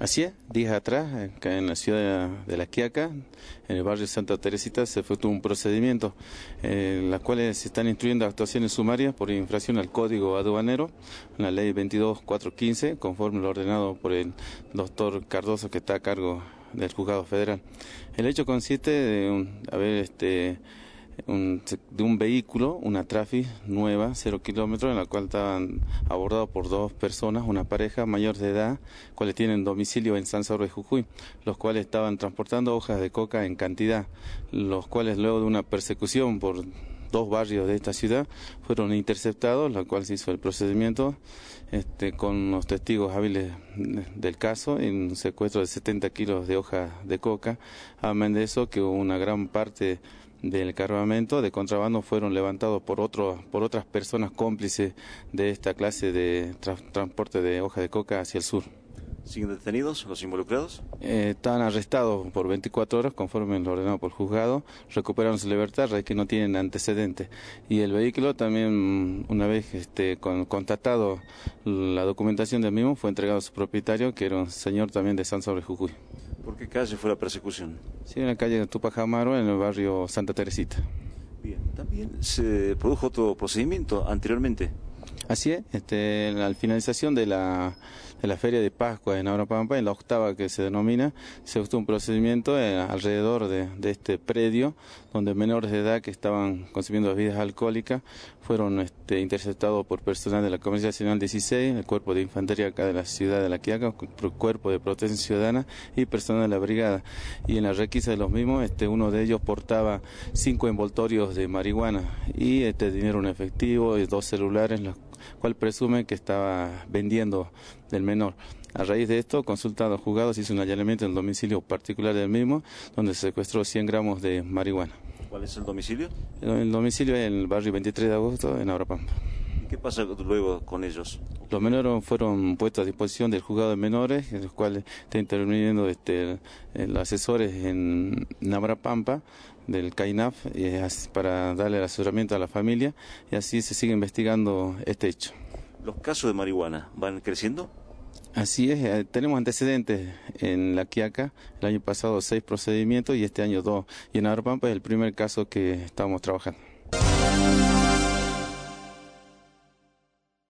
Así es, días atrás, en la ciudad de La Quiaca, en el barrio Santa Teresita, se efectuó un procedimiento en eh, las cuales se están instruyendo actuaciones sumarias por infracción al Código Aduanero, la ley 22415, conforme lo ordenado por el doctor Cardoso, que está a cargo del Juzgado Federal. El hecho consiste en haber este, de un vehículo, una Trafi nueva, cero kilómetros, en la cual estaban abordados por dos personas, una pareja mayor de edad, cuales tienen domicilio en San Salvador de Jujuy, los cuales estaban transportando hojas de coca en cantidad, los cuales luego de una persecución por dos barrios de esta ciudad fueron interceptados, lo cual se hizo el procedimiento este, con los testigos hábiles del caso en un secuestro de 70 kilos de hoja de coca. Además de eso, que una gran parte del cargamento de contrabando fueron levantados por, por otras personas cómplices de esta clase de transporte de hoja de coca hacia el sur. ¿Siguen detenidos los involucrados? Eh, están arrestados por 24 horas conforme lo ordenado por juzgado, recuperaron su libertad, es que no tienen antecedentes. Y el vehículo también, una vez este, con, la documentación del mismo, fue entregado a su propietario, que era un señor también de San Sobre Jujuy. ¿Por qué calle fue la persecución? Sí, en la calle de Tupajamaro, en el barrio Santa Teresita. Bien, también se produjo otro procedimiento anteriormente. Así es, este, la finalización de la, Feria de Pascua en Aurapampa, en la octava que se denomina, se gustó un procedimiento eh, alrededor de, este predio, donde menores de edad que estaban consumiendo bebidas alcohólicas fueron este, interceptados por personal de la Comisión Nacional 16, el Cuerpo de Infantería acá de la ciudad de La Quiaca, Cuerpo de Protección Ciudadana y personal de la Brigada. Y en la requisa de los mismos, este, uno de ellos portaba cinco envoltorios de marihuana y este, dinero en efectivo, y dos celulares, cual presume que estaba vendiendo del menor. A raíz de esto, consultados, a juzgados, hizo un allanamiento en el domicilio particular del mismo, donde secuestró 100 gramos de marihuana. ¿Cuál es el domicilio? El, domicilio es en el barrio 23 de agosto, en Abrapampa. ¿Qué pasa luego con ellos? Los menores fueron puestos a disposición del juzgado de menores, en los cuales está interviniendo este, asesores en Pampa, del CAINAF para darle el asesoramiento a la familia y así se sigue investigando este hecho. ¿Los casos de marihuana van creciendo? Así es, eh, tenemos antecedentes en La Quiaca, el año pasado seis procedimientos y este año dos. Y en Pampa es el primer caso que estamos trabajando.